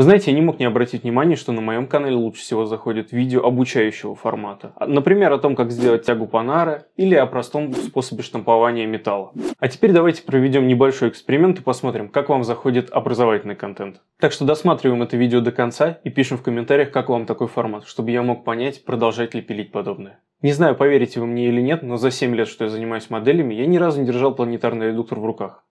Вы знаете, я не мог не обратить внимание, что на моем канале лучше всего заходят видео обучающего формата. А, например, о том, как сделать тягу Панары или о простом способе штампования металла. А теперь давайте проведем небольшой эксперимент и посмотрим, как вам заходит образовательный контент. Так что досматриваем это видео до конца и пишем в комментариях, как вам такой формат, чтобы я мог понять, продолжать ли пилить подобное. Не знаю, поверите вы мне или нет, но за 7 лет, что я занимаюсь моделями, я ни разу не держал планетарный редуктор в руках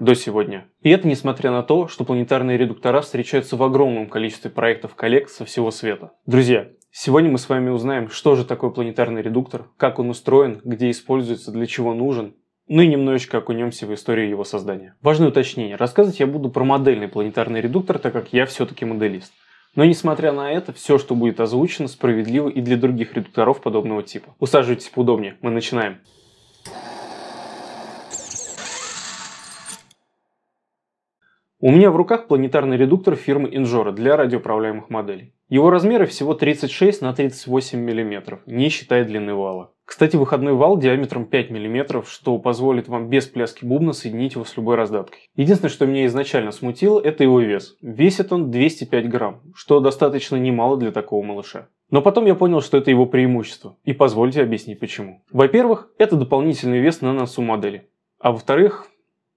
до сегодня. И это несмотря на то, что планетарные редуктора встречаются в огромном количестве проектов коллег со всего света. Друзья, сегодня мы с вами узнаем, что же такое планетарный редуктор, как он устроен, где используется, для чего нужен, ну и немножечко окунемся в историю его создания. Важное уточнение. Рассказывать я буду про модельный планетарный редуктор, так как я все-таки моделист. Но несмотря на это, все, что будет озвучено, справедливо и для других редукторов подобного типа. Усаживайтесь поудобнее, мы начинаем. У меня в руках планетарный редуктор фирмы Инжора для радиоуправляемых моделей. Его размеры всего 36 на 38 мм, не считая длины вала. Кстати, выходной вал диаметром 5 мм, что позволит вам без пляски бубна соединить его с любой раздаткой. Единственное, что меня изначально смутило, это его вес. Весит он 205 грамм, что достаточно немало для такого малыша. Но потом я понял, что это его преимущество, и позвольте объяснить почему. Во-первых, это дополнительный вес на носу модели. А во-вторых,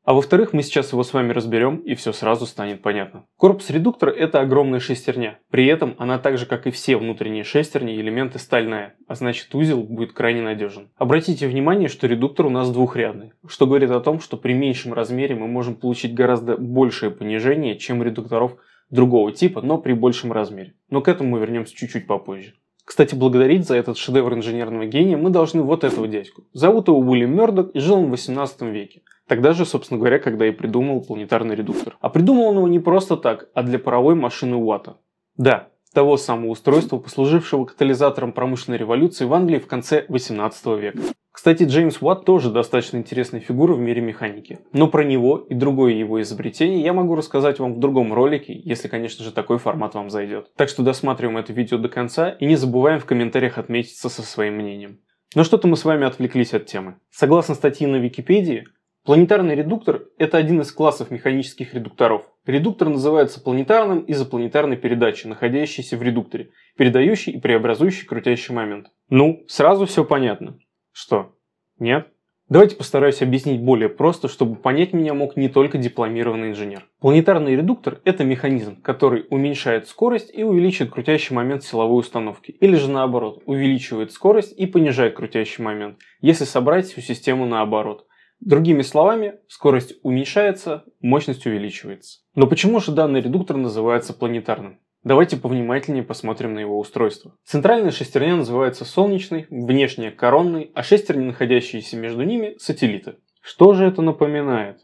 а во-вторых, мы сейчас его с вами разберем и все сразу станет понятно. корпус редуктора – это огромная шестерня. При этом она так же, как и все внутренние шестерни, элементы стальная, а значит узел будет крайне надежен. Обратите внимание, что редуктор у нас двухрядный, что говорит о том, что при меньшем размере мы можем получить гораздо большее понижение, чем редукторов другого типа, но при большем размере. Но к этому мы вернемся чуть-чуть попозже. Кстати, благодарить за этот шедевр инженерного гения мы должны вот этого дядьку. Зовут его Уильям Мёрдок и жил он в 18 веке. Тогда же, собственно говоря, когда и придумал планетарный редуктор. А придумал он его не просто так, а для паровой машины Уатта. Да, того самого устройства, послужившего катализатором промышленной революции в Англии в конце 18 века. Кстати, Джеймс Уатт тоже достаточно интересная фигура в мире механики. Но про него и другое его изобретение я могу рассказать вам в другом ролике, если, конечно же, такой формат вам зайдет. Так что досматриваем это видео до конца и не забываем в комментариях отметиться со своим мнением. Но что-то мы с вами отвлеклись от темы. Согласно статье на Википедии, Планетарный редуктор – это один из классов механических редукторов. Редуктор называется планетарным из-за планетарной передачи, находящейся в редукторе, передающей и преобразующей крутящий момент. Ну, сразу все понятно. Что? Нет? Давайте постараюсь объяснить более просто, чтобы понять меня мог не только дипломированный инженер. Планетарный редуктор – это механизм, который уменьшает скорость и увеличивает крутящий момент силовой установки, или же наоборот, увеличивает скорость и понижает крутящий момент, если собрать всю систему наоборот – Другими словами, скорость уменьшается, мощность увеличивается. Но почему же данный редуктор называется планетарным? Давайте повнимательнее посмотрим на его устройство. Центральная шестерня называется солнечной, внешняя коронной, а шестерни, находящиеся между ними, сателлиты. Что же это напоминает?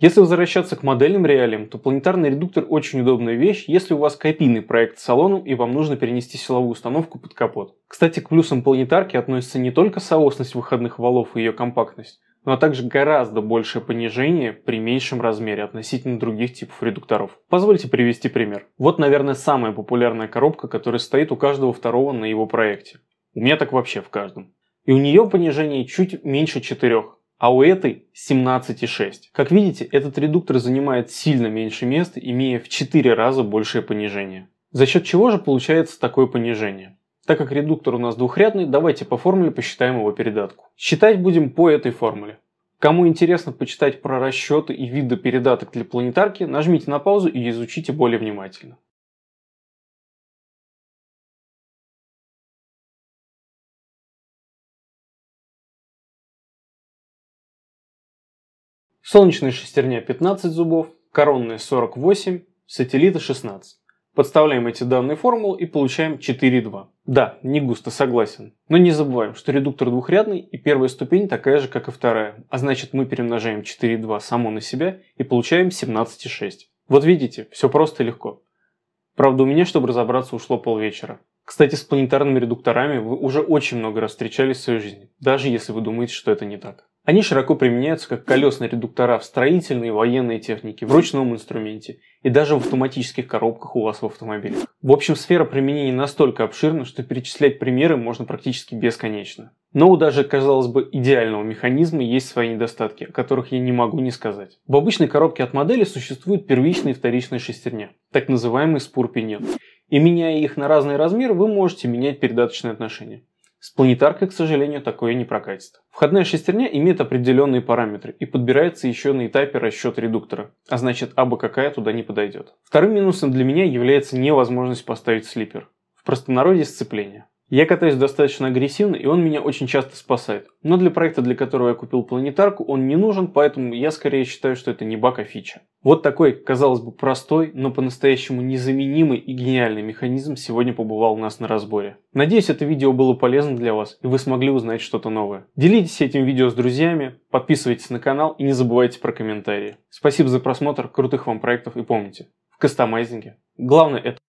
Если возвращаться к модельным реалиям, то планетарный редуктор очень удобная вещь, если у вас копийный проект с салоном и вам нужно перенести силовую установку под капот. Кстати, к плюсам планетарки относится не только соосность выходных валов и ее компактность, но ну, а также гораздо большее понижение при меньшем размере относительно других типов редукторов. Позвольте привести пример. Вот, наверное, самая популярная коробка, которая стоит у каждого второго на его проекте. У меня так вообще в каждом. И у нее понижение чуть меньше 4, а у этой 17,6. Как видите, этот редуктор занимает сильно меньше места, имея в 4 раза большее понижение. За счет чего же получается такое понижение? Так как редуктор у нас двухрядный, давайте по формуле посчитаем его передатку. Считать будем по этой формуле. Кому интересно почитать про расчеты и виды передаток для планетарки, нажмите на паузу и изучите более внимательно. Солнечная шестерня 15 зубов, коронная 48, сателлита 16. Подставляем эти данные формулу и получаем 4,2. Да, не густо, согласен. Но не забываем, что редуктор двухрядный и первая ступень такая же, как и вторая. А значит мы перемножаем 4,2 само на себя и получаем 17,6. Вот видите, все просто и легко. Правда, у меня, чтобы разобраться, ушло полвечера. Кстати, с планетарными редукторами вы уже очень много раз встречались в своей жизни, даже если вы думаете, что это не так. Они широко применяются как колесные редуктора в строительной и военной технике, в ручном инструменте и даже в автоматических коробках у вас в автомобилях. В общем, сфера применения настолько обширна, что перечислять примеры можно практически бесконечно. Но у даже, казалось бы, идеального механизма есть свои недостатки, о которых я не могу не сказать. В обычной коробке от модели существует первичная и вторичная шестерня, так называемый спур-пиньон. И меняя их на разные размеры, вы можете менять передаточные отношения. С планетаркой, к сожалению, такое не прокатит. Входная шестерня имеет определенные параметры и подбирается еще на этапе расчета редуктора, а значит абы какая туда не подойдет. Вторым минусом для меня является невозможность поставить слипер. В простонародье сцепление. Я катаюсь достаточно агрессивно, и он меня очень часто спасает. Но для проекта, для которого я купил планетарку, он не нужен, поэтому я скорее считаю, что это не баг, а фича. Вот такой, казалось бы, простой, но по-настоящему незаменимый и гениальный механизм сегодня побывал у нас на разборе. Надеюсь, это видео было полезно для вас, и вы смогли узнать что-то новое. Делитесь этим видео с друзьями, подписывайтесь на канал и не забывайте про комментарии. Спасибо за просмотр, крутых вам проектов и помните, в кастомайзинге главное это